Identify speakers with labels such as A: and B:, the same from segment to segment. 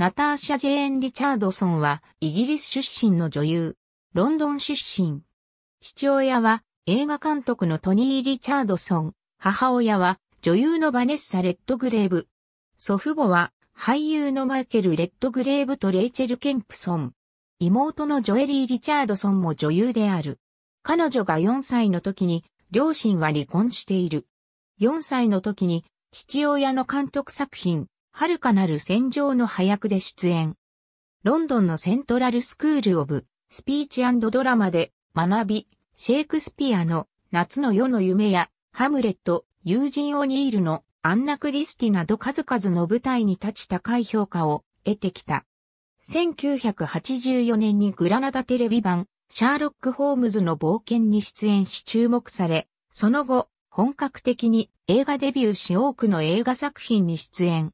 A: ナターシャ・ジェーン・リチャードソンはイギリス出身の女優、ロンドン出身。父親は映画監督のトニー・リチャードソン、母親は女優のバネッサ・レッドグレーブ。祖父母は俳優のマイケル・レッドグレーブとレイチェル・ケンプソン。妹のジョエリー・リチャードソンも女優である。彼女が4歳の時に両親は離婚している。4歳の時に父親の監督作品遥かなる戦場の早くで出演。ロンドンのセントラルスクールオブ、スピーチドラマで学び、シェイクスピアの夏の夜の夢や、ハムレット、友人オニールのアンナ・クリスティなど数々の舞台に立ち高い評価を得てきた。1984年にグラナダテレビ版、シャーロック・ホームズの冒険に出演し注目され、その後、本格的に映画デビューし多くの映画作品に出演。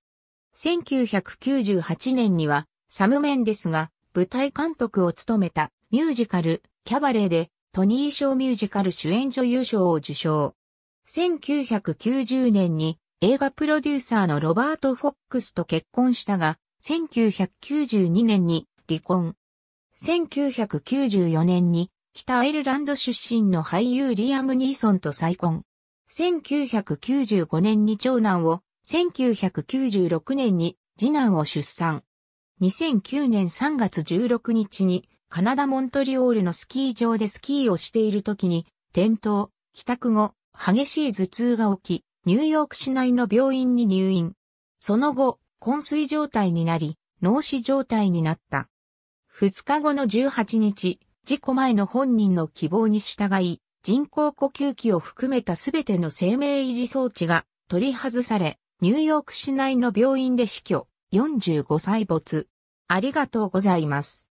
A: 1998年にはサム・メンデスが舞台監督を務めたミュージカルキャバレーでトニー賞ミュージカル主演女優賞を受賞。1990年に映画プロデューサーのロバート・フォックスと結婚したが、1992年に離婚。1994年に北アイルランド出身の俳優リアム・ニーソンと再婚。1995年に長男を1996年に次男を出産。2009年3月16日にカナダ・モントリオールのスキー場でスキーをしている時に転倒、帰宅後、激しい頭痛が起き、ニューヨーク市内の病院に入院。その後、昏睡状態になり、脳死状態になった。2日後の18日、事故前の本人の希望に従い、人工呼吸器を含めたすべての生命維持装置が取り外され、ニューヨーク市内の病院で死去、45歳没。ありがとうございます。